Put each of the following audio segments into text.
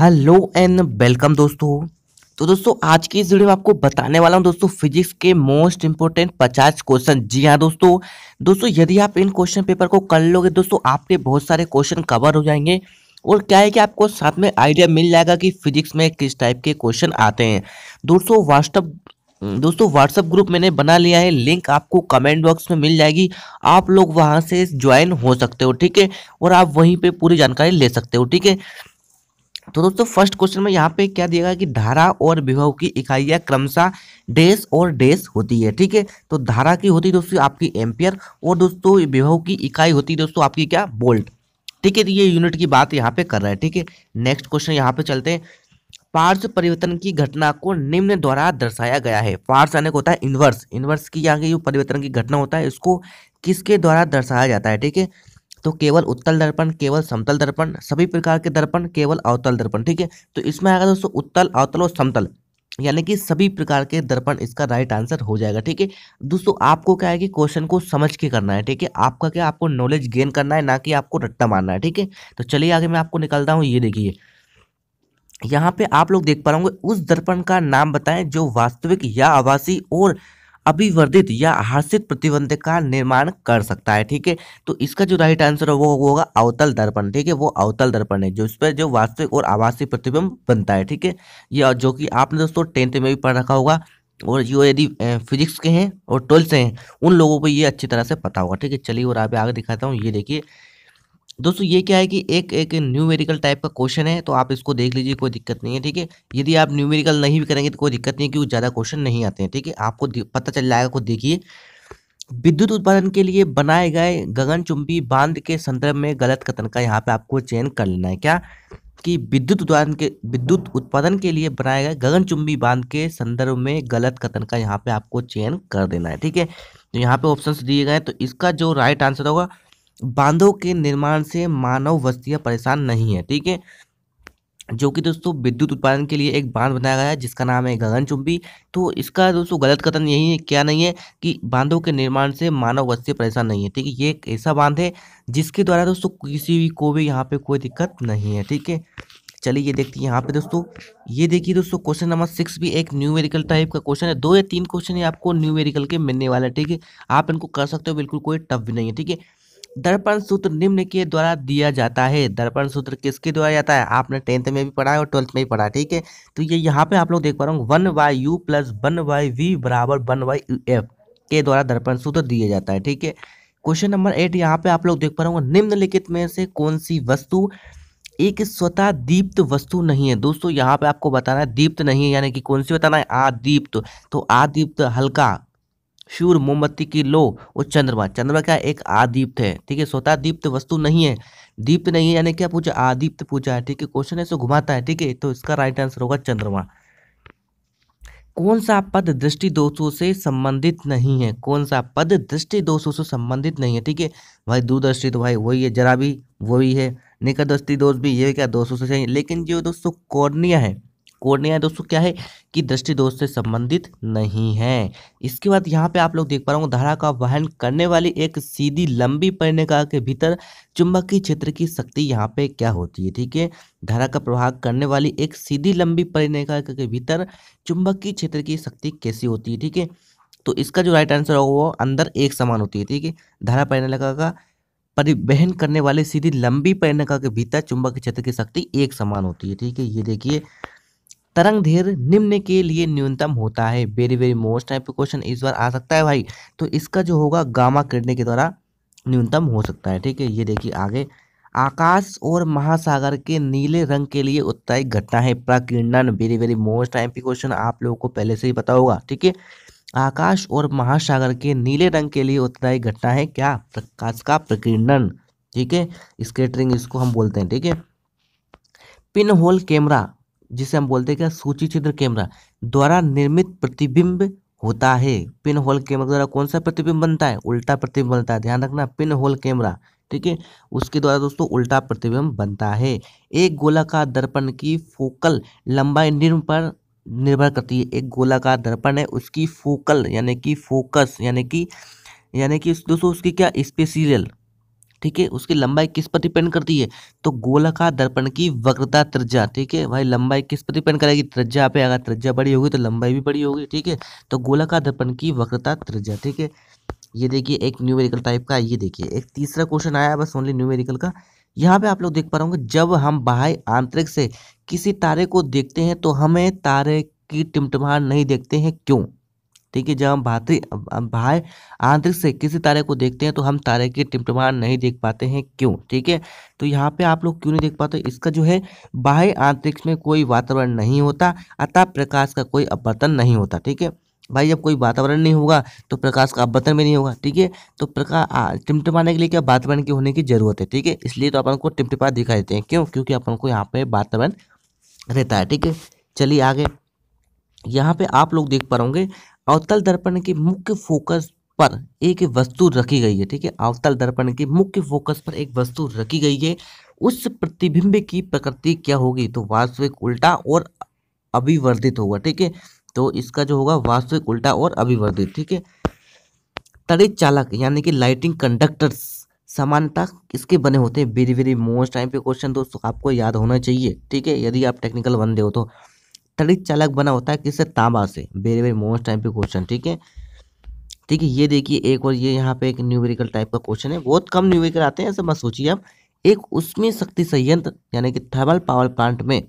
hello and welcome दोस्तों तो दोस्तों आज की इस वीडियो में आपको बताने वाला हूं दोस्तों फिजिक्स के मोस्ट इंपोर्टेंट 50 क्वेश्चन जी हाँ दोस्तों दोस्तों यदि आप इन क्वेश्चन पेपर को कर लोगे दोस्तों आपके बहुत सारे क्वेश्चन कवर हो जाएंगे और क्या है कि आपको साथ में आइडिया मिल जाएगा कि फिजिक्स में किस टाइप के क्वेश्चन आते हैं दोस्तों व्हाट्सअप दोस्तों व्हाट्सअप ग्रुप मैंने बना लिया है लिंक आपको कमेंट बॉक्स में मिल जाएगी आप लोग वहां से ज्वाइन हो सकते हो ठीक है और आप वहीं पे पूरी जानकारी ले सकते हो ठीक है तो दोस्तों फर्स्ट क्वेश्चन में यहाँ पे क्या दिया गया कि धारा और विभव की इकाइयाँ क्रमशः डेस और डेस होती है ठीक है तो धारा की होती है दोस्तों आपकी एम्पियर और दोस्तों विभव की इकाई होती है दोस्तों आपकी क्या बोल्ट ठीक है तो ये यूनिट की बात यहाँ पे कर रहा है ठीक है नेक्स्ट क्वेश्चन यहाँ पे चलते हैं पार्श्व परिवर्तन की घटना को निम्न द्वारा दर्शाया गया है पार्स आने को होता है इन्वर्स इन्वर्स की यहाँ की परिवर्तन की घटना होता है इसको किसके द्वारा दर्शाया जाता है ठीक है तो केवल उत्तल दर्पण केवल समतल दर्पण सभी प्रकार के दर्पण केवल अवतल दर्पण ठीक है तो इसमें आएगा दोस्तों उत्तल अवतल और समतल यानी कि सभी प्रकार के दर्पण इसका राइट आंसर हो जाएगा ठीक है दोस्तों आपको क्या है कि क्वेश्चन को समझ के करना है ठीक है आपका क्या आपको नॉलेज गेन करना है ना कि आपको रट्टा मारना है ठीक है तो चलिए आगे मैं आपको निकलता हूँ ये देखिए यहाँ पे आप लोग देख पा रहे होंगे उस दर्पण का नाम बताएं जो वास्तविक या आवासीय और अभिवर्धित या हर्षित प्रतिबंध का निर्माण कर सकता है ठीक है तो इसका जो राइट आंसर है वो होगा अवतल दर्पण ठीक है वो अवतल दर्पण है जो इस पर जो वास्तविक और आवासीय प्रतिबिंब बनता है ठीक है ये जो कि आपने दोस्तों टेंथ में भी पढ़ रखा होगा और जो यदि फिजिक्स के हैं और ट्वेल्थ से हैं उन लोगों को ये अच्छी तरह से पता होगा ठीक है चलिए और आप आगे दिखाता हूँ ये देखिए दोस्तों ये क्या है कि एक एक न्यूमेरिकल टाइप का क्वेश्चन है तो आप इसको देख लीजिए कोई दिक्कत नहीं है ठीक है यदि आप न्यूमेरिकल नहीं भी करेंगे तो कोई दिक्कत नहीं है क्योंकि ज़्यादा क्वेश्चन नहीं आते हैं ठीक है आपको पता चल जाएगा खुद देखिए विद्युत उत्पादन के लिए बनाए गए गगनचुंबी बांध के संदर्भ में गलत कथन का यहाँ पर आपको चयन कर लेना है क्या कि विद्युत उत्पादन के विद्युत उत्पादन के लिए बनाए गए गगनचुंबी बांध के संदर्भ में गलत कथन का यहाँ पर आपको चयन कर देना है ठीक है तो यहाँ पे ऑप्शन दिए गए तो इसका जो राइट आंसर होगा बांधों के निर्माण से मानव बस्तियाँ परेशान नहीं है ठीक है जो कि दोस्तों विद्युत उत्पादन के लिए एक बांध बनाया गया है जिसका नाम है गगनचुंबी तो इसका दोस्तों गलत कथन यही है क्या नहीं है कि बांधों के निर्माण से मानव बस्ती परेशान नहीं है ठीक है ये एक ऐसा बांध है जिसके द्वारा दोस्तों किसी भी को भी यहाँ पे कोई दिक्कत नहीं है ठीक है चलिए ये देखते हैं यहाँ पे दोस्तों ये देखिए दोस्तों क्वेश्चन नंबर सिक्स भी एक न्यूमेरिकल टाइप का क्वेश्चन है दो या तीन क्वेश्चन है आपको न्यूमेरिकल के मिलने वाला है ठीक है आप इनको कर सकते हो बिल्कुल कोई टफ भी नहीं है ठीक है दर्पण सूत्र निम्न के द्वारा दिया जाता है दर्पण सूत्र किसके द्वारा जाता है आपने टेंथ में भी पढ़ा है और ट्वेल्थ में भी पढ़ा ठीक है तो ये यहाँ पे आप लोग देख पा रहे one by u plus one by v बराबर वन वाई यू एफ के द्वारा दर्पण सूत्र दिया जाता है ठीक है क्वेश्चन नंबर एट यहाँ पे आप लोग देख पा रहे निम्नलिखित में से कौन सी वस्तु एक स्वतः दीप्त वस्तु नहीं है दोस्तों यहाँ पे आपको बताना है दीप्त नहीं है यानी कि कौन सी बताना है आदीप्त तो आदीप्त हल्का शूर मोमबत्ती की लो और चंद्रमा चंद्रमा क्या एक आदीप्त है ठीक है स्वतः दीप्त वस्तु नहीं है दीप्त नहीं है यानी क्या पूछा आदीप्त पूछा है ठीक है क्वेश्चन ऐसे घुमाता है ठीक है तो इसका राइट आंसर होगा चंद्रमा कौन सा पद दृष्टि दोषों से संबंधित नहीं है कौन सा पद दृष्टि दोषों से संबंधित नहीं है ठीक है भाई दूरदृष्टि तो भाई वही है जरा भी वही है निकट दृष्टि दोष भी ये क्या दोषों से चाहिए लेकिन जो दोस्तों कॉर्निया है कोड नहीं आया दोस्तों क्या है कि दृष्टि दोष से संबंधित नहीं है इसके बाद यहाँ पे आप लोग देख पा रहे हो धारा का वहन करने वाली एक सीधी लंबी परिणिका के भीतर चुंबकीय क्षेत्र की शक्ति यहाँ पे क्या होती है ठीक है धारा का प्रभाव करने वाली एक सीधी लंबी परिणिका के भीतर चुंबकीय क्षेत्र की शक्ति कैसी होती है ठीक है तो इसका जो राइट आंसर होगा वो अंदर एक समान होती है ठीक है धारा परिणिका का परिवहन करने वाले सीधी लंबी परिणिका के भीतर चुंबकीय क्षेत्र की शक्ति एक समान होती है ठीक है ये देखिए तरंग धीर निम्न के लिए न्यूनतम होता है वेरी वेरी मोस्ट टाइप का क्वेश्चन इस बार आ सकता है भाई तो इसका जो होगा गामा किरण के द्वारा न्यूनतम हो सकता है ठीक है ये देखिए आगे आकाश और महासागर के नीले रंग के लिए उत्तरायी घटना है प्रकीर्णन वेरी वेरी मोस्ट टाइम पे क्वेश्चन आप लोगों को पहले से ही पता होगा ठीक है आकाश और महासागर के नीले रंग के लिए उत्तरायी घटना है क्या प्रकाश का प्रकीर्णन ठीक है स्केटरिंग इसको हम बोलते हैं ठीक है पिन होल कैमरा जिसे हम बोलते हैं क्या सूची छिद्र कैमरा द्वारा निर्मित प्रतिबिंब होता है पिन होल कैमरा द्वारा कौन सा प्रतिबिंब बनता है उल्टा प्रतिबिंब बनता है ध्यान रखना पिन होल कैमरा ठीक है उसके द्वारा दोस्तों उल्टा प्रतिबिंब बनता है एक गोलाकार दर्पण की फोकल लंबाई निर्म पर निर्भर करती है एक गोलाकार दर्पण है उसकी फोकल यानी कि फोकस यानी कि यानी कि दोस्तों उसकी क्या स्पेसियल ठीक है उसकी लंबाई किस पर डिपेंड करती है तो गोलाकार दर्पण की वक्रता त्रिज्या ठीक है भाई लंबाई किस पर डिपेंड करेगी त्रिज्या पे अगर त्रिज्या बड़ी होगी तो लंबाई भी बड़ी होगी ठीक है तो गोलाकार दर्पण की वक्रता त्रिज्या ठीक है ये देखिए एक न्यूमेरिकल टाइप का ये देखिए एक तीसरा क्वेश्चन आया बस ओनली न्यूमेरिकल का यहाँ पे आप लोग देख पा रहे जब हम बाह्य आंतरिक से किसी तारे को देखते हैं तो हमें तारे की टिमटिमाहट नहीं देखते हैं क्यों ठीक है जब हम भाती भाई आंतरिक से किसी तारे को देखते हैं तो हम तारे की टिमटिमान नहीं देख पाते हैं क्यों ठीक है तो यहाँ पे आप लोग क्यों नहीं देख पाते इसका जो है बाह्य आंतरिक्ष में कोई वातावरण नहीं होता अतः प्रकाश का कोई अपवर्तन नहीं होता ठीक है भाई जब कोई वातावरण नहीं होगा तो प्रकाश का अपवर्तन भी नहीं होगा ठीक है तो प्रकाश टिमटिमाने के लिए क्या वातावरण की होने की जरूरत है ठीक है इसलिए तो अपन को टिमटिपा दिखाई देते हैं क्यों क्योंकि अपन को यहाँ पे वातावरण रहता है ठीक है चलिए आगे यहाँ पे आप लोग देख पाओगे अवतल दर्पण के मुख्य फोकस पर एक वस्तु रखी गई है ठीक है अवतल दर्पण के मुख्य फोकस पर एक वस्तु रखी गई है उस प्रतिबिंब की प्रकृति क्या होगी तो वास्तविक उल्टा और अभिवर्धित होगा ठीक है तो इसका जो होगा वास्तविक उल्टा और अभिवर्धित ठीक है तड़ित चालक यानी कि लाइटिंग कंडक्टर्स समानता किसके बने होते हैं वेरी वेरी मोस्ट टाइम पे क्वेश्चन दोस्तों आपको याद होना चाहिए ठीक है यदि आप टेक्निकल बन हो तो तड़ित चालक बना होता है किससे तांबा से वेरी वेरी मोस्ट टाइम पे क्वेश्चन ठीक है ठीक है ये देखिए एक और ये यहाँ पे एक न्यूमेरिकल टाइप का क्वेश्चन है बहुत कम न्यूमेरिकल आते हैं ऐसे मत सोचिए आप एक उसमें शक्ति संयंत्र यानी कि थर्मल पावर प्लांट में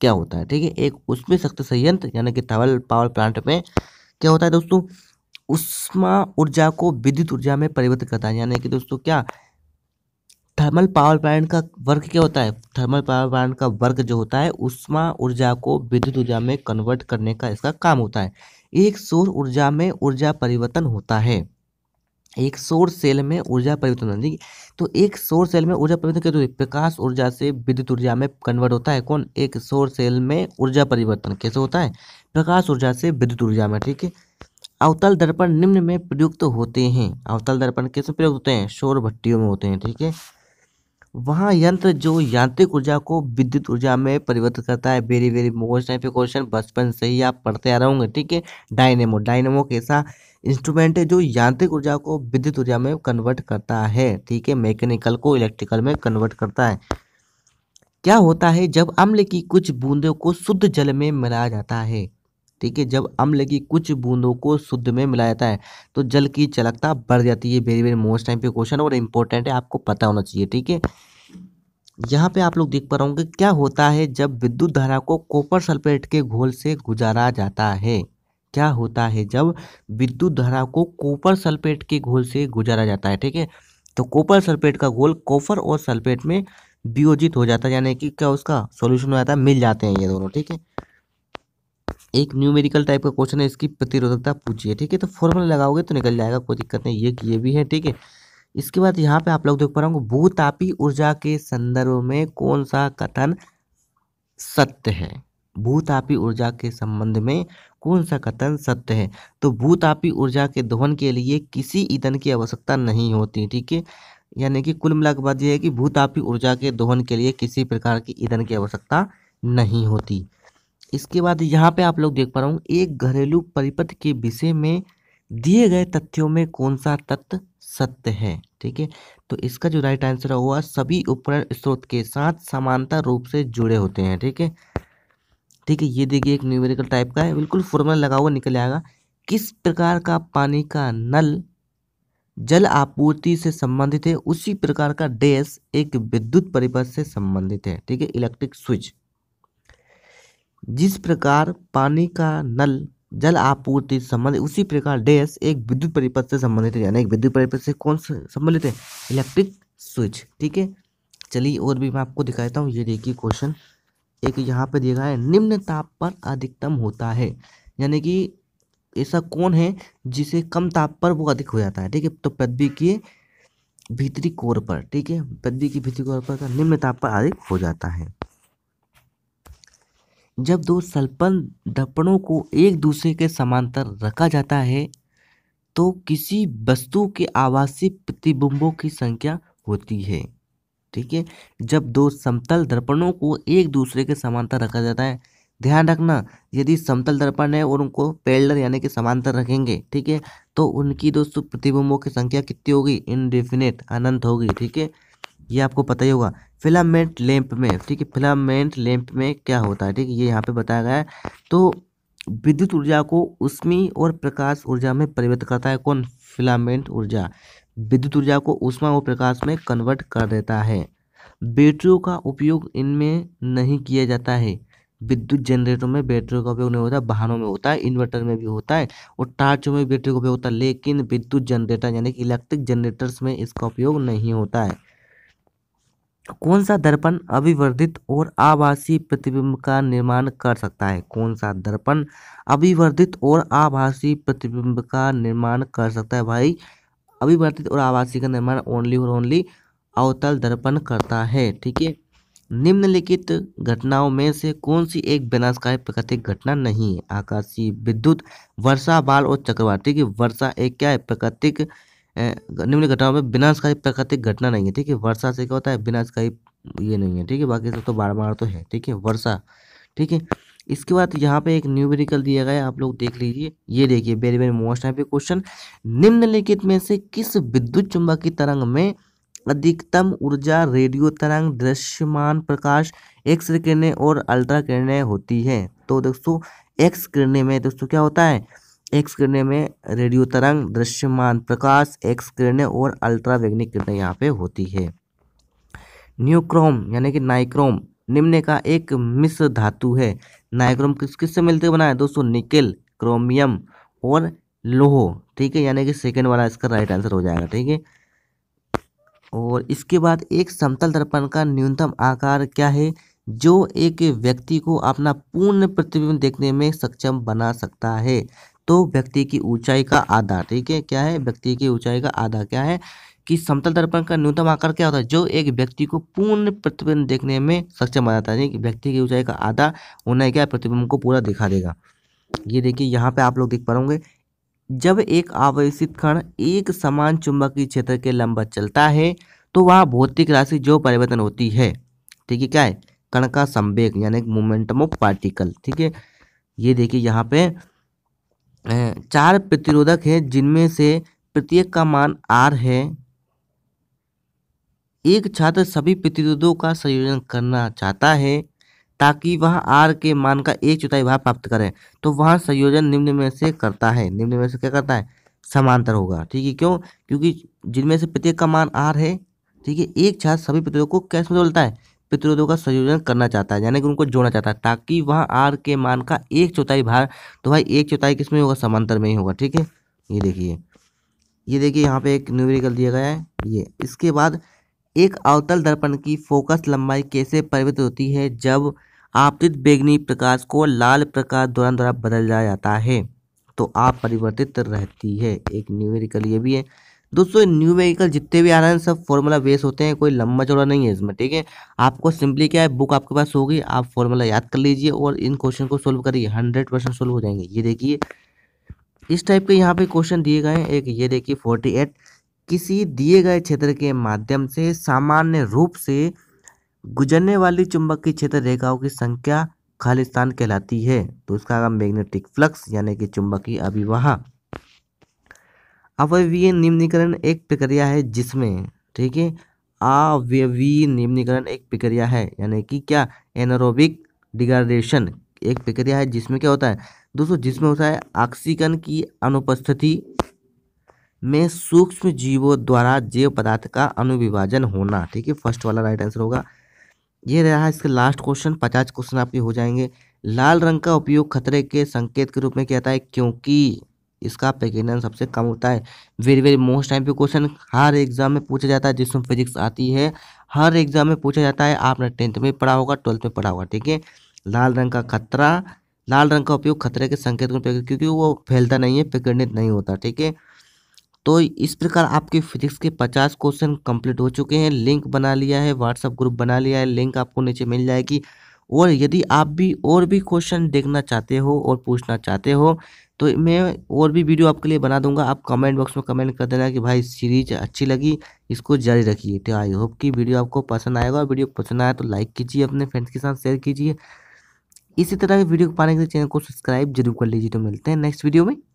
क्या होता है ठीक है एक उसमें शक्ति संयंत्र यानी कि थर्मल पावर प्लांट में क्या होता है दोस्तों उष्मा ऊर्जा को विद्युत ऊर्जा में परिवर्तित करता है यानी कि दोस्तों क्या थर्मल पावर प्लांट का वर्क क्या होता है थर्मल पावर प्लांट का वर्क जो होता है उष्मा ऊर्जा को विद्युत ऊर्जा में कन्वर्ट करने का इसका काम होता है एक सौर ऊर्जा में ऊर्जा परिवर्तन होता है एक सौर सेल में ऊर्जा परिवर्तन होता है तो एक सौर सेल में ऊर्जा परिवर्तन क्या होती है प्रकाश ऊर्जा से विद्युत ऊर्जा में कन्वर्ट होता है कौन एक सौर सेल में ऊर्जा परिवर्तन कैसे होता है प्रकाश ऊर्जा से विद्युत ऊर्जा में ठीक है अवतल दर्पण निम्न में प्रयुक्त होते हैं अवतल दर्पण कैसे प्रयुक्त होते हैं शोर भट्टियों में होते हैं ठीक है वहाँ यंत्र जो यांत्रिक ऊर्जा को विद्युत ऊर्जा में परिवर्तित करता है वेरी वेरी मोस्ट टाइप के क्वेश्चन बचपन से ही आप पढ़ते आ रहे होंगे ठीक है डायनेमो डायनेमो कैसा इंस्ट्रूमेंट है जो यांत्रिक ऊर्जा को विद्युत ऊर्जा में कन्वर्ट करता है ठीक है मैकेनिकल को इलेक्ट्रिकल में कन्वर्ट करता है क्या होता है जब अम्ल की कुछ बूंदों को शुद्ध जल में मिलाया जाता है ठीक है जब अम्ल की कुछ बूंदों को शुद्ध में मिलाया जाता है तो जल की चलकता बढ़ जाती है वेरी वेरी मोस्ट टाइम पे क्वेश्चन और इम्पोर्टेंट है आपको पता होना चाहिए ठीक है यहाँ पे आप लोग देख पा रहे होंगे क्या होता है जब विद्युत धारा को कॉपर सल्फेट के घोल से गुजारा जाता है क्या होता है जब विद्युत धारा को कॉपर सल्फेट के घोल से गुजारा जाता है ठीक है तो कॉपर सल्फेट का घोल कॉपर और सल्फेट में वियोजित हो जाता है यानी कि क्या उसका सॉल्यूशन हो जाता है मिल जाते हैं ये दोनों ठीक है एक न्यूमेरिकल टाइप का क्वेश्चन है इसकी प्रतिरोधकता पूछिए ठीक है तो फॉर्मूला लगाओगे तो निकल जाएगा कोई दिक्कत नहीं ये ये भी है ठीक है इसके बाद यहाँ पे आप लोग देख पा रहे भूतापी ऊर्जा के संदर्भ में कौन सा कथन सत्य है भूतापी ऊर्जा के संबंध में कौन सा कथन सत्य है तो भूतापी ऊर्जा के दोहन के लिए किसी ईंधन की आवश्यकता नहीं होती ठीक है यानी कि कुल मिलाकर बात यह है कि भूतापी ऊर्जा के दोहन के लिए किसी प्रकार की ईंधन की आवश्यकता नहीं होती इसके बाद यहाँ पे आप लोग देख पा रहा हूँ एक घरेलू परिपथ के विषय में दिए गए तथ्यों में कौन सा तथ्य सत्य है ठीक है तो इसका जो राइट आंसर हुआ सभी उपकरण स्रोत के साथ समानता रूप से जुड़े होते हैं ठीक है ठीक है ये देखिए एक न्यूमेरिकल टाइप का है बिल्कुल फॉर्मूला लगा हुआ निकल आएगा किस प्रकार का पानी का नल जल आपूर्ति से संबंधित है उसी प्रकार का डेस एक विद्युत परिपथ से संबंधित है ठीक है इलेक्ट्रिक स्विच जिस प्रकार पानी का नल जल आपूर्ति से संबंधित उसी प्रकार डैश एक विद्युत परिपथ से संबंधित है यानी एक विद्युत परिपथ से कौन से संबंधित है इलेक्ट्रिक स्विच ठीक है चलिए और भी मैं आपको दिखाता हूँ ये देखिए क्वेश्चन एक यहाँ पर दिया है निम्न ताप पर अधिकतम होता है यानी कि ऐसा कौन है जिसे कम ताप पर वो अधिक हो जाता है ठीक है तो पृथ्वी के भीतरी कोर पर ठीक है पृथ्वी की भीतरी कोर पर निम्न ताप पर अधिक हो जाता है जब दो सल्पन दर्पणों को एक दूसरे के समांतर रखा जाता है तो किसी वस्तु के आवासीय प्रतिबिंबों की संख्या होती है ठीक है जब दो समतल दर्पणों को एक दूसरे के समांतर रखा जाता है ध्यान रखना यदि समतल दर्पण है और उनको पेल्डर यानी कि समांतर रखेंगे ठीक है तो उनकी दोस्तों प्रतिबिंबों की संख्या कितनी होगी इनडिफिनेट अनंत होगी ठीक है ये आपको पता ही होगा फिलामेंट लैंप में ठीक है फिलामेंट लैंप में क्या होता है ठीक है ये यहाँ पे बताया गया है तो विद्युत ऊर्जा को उष्मी और प्रकाश ऊर्जा में परिवर्तित करता है कौन फिलामेंट ऊर्जा विद्युत ऊर्जा को उष्मा और प्रकाश में कन्वर्ट कर देता है बैटरियों का उपयोग इनमें नहीं किया जाता है विद्युत जनरेटर में बैटरी का उपयोग नहीं होता वाहनों में होता है इन्वर्टर में भी होता है और टार्चों में बैटरी का उपयोग होता है लेकिन विद्युत जनरेटर यानी कि इलेक्ट्रिक जनरेटर्स में इसका उपयोग नहीं होता है कौन सा दर्पण अभिवर्धित और आभासी प्रतिबिंब का निर्माण कर सकता है कौन सा दर्पण अभिवर्धित और आभासी प्रतिबिंब का निर्माण कर सकता है भाई अभिवर्धित और आभासी का निर्माण ओनली और ओनली अवतल दर्पण करता है ठीक है निम्नलिखित घटनाओं में से कौन सी एक विनाशकारी प्राकृतिक घटना नहीं है आकाशीय विद्युत वर्षा बाल और चक्रवाती की वर्षा एक क्या है प्राकृतिक निम्न घटनाओं में विनाशकारी प्राकृतिक घटना नहीं है ठीक है वर्षा से क्या होता है विनाशकारी ये नहीं है ठीक है बाकी सब तो बाढ़ बाढ़ तो है ठीक है वर्षा ठीक है इसके बाद यहाँ पे एक न्यूमेरिकल दिया गया आप लोग देख लीजिए ये देखिए वेरी वेरी मोस्ट यहाँ क्वेश्चन निम्नलिखित में से किस विद्युत चुंबकीय तरंग में अधिकतम ऊर्जा रेडियो तरंग दृश्यमान प्रकाश एक्स किरणें और अल्ट्रा किरणें होती हैं तो दोस्तों एक्स किरणें में दोस्तों क्या होता है एक्स किरणें में रेडियो तरंग दृश्यमान प्रकाश एक्स किरणें और अल्ट्रावेगनिक किरणें यहाँ पे होती है न्यूक्रोम यानी कि नाइक्रोम निम्न का एक मिश्र धातु है नाइक्रोम किस किस से मिलते बना है दोस्तों निकेल क्रोमियम और लोहो ठीक है यानी कि सेकेंड वाला इसका राइट आंसर हो जाएगा ठीक है और इसके बाद एक समतल दर्पण का न्यूनतम आकार क्या है जो एक व्यक्ति को अपना पूर्ण प्रतिबिंब देखने में सक्षम बना सकता है तो व्यक्ति की ऊंचाई का आधा ठीक है क्या है व्यक्ति की ऊंचाई का आधा क्या है कि समतल दर्पण का न्यूनतम आकार क्या होता है जो एक व्यक्ति को पूर्ण प्रतिबिंब देखने में सक्षम बनाता है व्यक्ति की ऊंचाई का आधा उन्हें क्या प्रतिबिंब को पूरा दिखा देगा ये देखिए यहाँ पे आप लोग देख पाओगे जब एक आवेशित कण एक समान चुंबकीय क्षेत्र के लंबा चलता है तो वह भौतिक राशि जो परिवर्तन होती है ठीक है क्या है कण का संवेग यानी मोमेंटम ऑफ पार्टिकल ठीक है ये देखिए यहाँ पे चार प्रतिरोधक है जिनमें से प्रत्येक का मान आर है एक छात्र सभी प्रतिरोधों का संयोजन करना चाहता है ताकि वह आर के मान का एक चौथाई भाग प्राप्त करे तो वह संयोजन निम्न में से करता है निम्न में से क्या करता है समांतर होगा ठीक है क्यों क्योंकि जिनमें से प्रत्येक का मान आर है ठीक है एक छात्र सभी प्रतिरोधों को कैसे बदलता है प्रतिरोधों का संयोजन करना चाहता है यानी कि उनको जोड़ना चाहता है ताकि वहाँ आर के मान का एक चौथाई भार तो भाई एक चौथाई किस में होगा समांतर में ही होगा ठीक है ये देखिए ये देखिए यहाँ पे एक न्यूमेरिकल दिया गया है ये इसके बाद एक अवतल दर्पण की फोकस लंबाई कैसे परिवर्तित होती है जब आपतित बेगनी प्रकाश को लाल प्रकाश द्वारा द्वारा बदल जाया जाता है तो आप परिवर्तित रहती है एक न्यूमेरिकल ये भी है दोस्तों न्यू व्हीकल जितने भी आ रहे हैं सब फॉर्मूला बेस होते हैं कोई लंबा चौड़ा नहीं है इसमें ठीक है आपको सिंपली क्या है बुक आपके पास होगी आप फॉर्मूला याद कर लीजिए और इन क्वेश्चन को सोल्व करिए हंड्रेड परसेंट सोल्व हो जाएंगे ये देखिए इस टाइप के यहाँ पे क्वेश्चन दिए गए हैं एक ये देखिए फोर्टी एट किसी दिए गए क्षेत्र के माध्यम से सामान्य रूप से गुजरने वाली चुंबक की क्षेत्र रेखाओं की संख्या खालिस्तान कहलाती है तो इसका मैग्नेटिक फ्लक्स यानी कि चुंबकीय अभिवाह अवयवीय निम्नीकरण एक प्रक्रिया है जिसमें ठीक है अवयवीय निम्नीकरण एक प्रक्रिया है यानी कि क्या एनारोबिक डिग्रेडेशन एक प्रक्रिया है जिसमें क्या होता है दोस्तों जिसमें होता है ऑक्सीजन की अनुपस्थिति में सूक्ष्म जीवों द्वारा जैव पदार्थ का अनुविभाजन होना ठीक है फर्स्ट वाला राइट आंसर होगा ये रहा इसका लास्ट क्वेश्चन पचास क्वेश्चन आपके हो जाएंगे लाल रंग का उपयोग खतरे के संकेत के रूप में क्या है क्योंकि इसका पैकेनन सबसे कम होता है वेरी वेरी मोस्ट टाइम पे क्वेश्चन हर एग्जाम में पूछा जाता है जिसमें फिजिक्स आती है हर एग्जाम में पूछा जाता है आपने टेंथ में पढ़ा होगा ट्वेल्थ में पढ़ा होगा ठीक है लाल रंग का खतरा लाल रंग का उपयोग खतरे के संकेत में क्योंकि वो फैलता नहीं है पिकनित नहीं होता ठीक है तो इस प्रकार आपके फिजिक्स के पचास क्वेश्चन कंप्लीट हो चुके हैं लिंक बना लिया है व्हाट्सअप ग्रुप बना लिया है लिंक आपको नीचे मिल जाएगी और यदि आप भी और भी क्वेश्चन देखना चाहते हो और पूछना चाहते हो तो मैं और भी वीडियो आपके लिए बना दूंगा आप कमेंट बॉक्स में कमेंट कर देना कि भाई सीरीज अच्छी लगी इसको जारी रखिए तो आई होप कि वीडियो आपको पसंद आएगा वीडियो पसंद आया तो लाइक कीजिए अपने फ्रेंड्स के साथ शेयर कीजिए इसी तरह की वीडियो पाने के लिए चैनल को सब्सक्राइब जरूर कर लीजिए तो मिलते हैं नेक्स्ट वीडियो में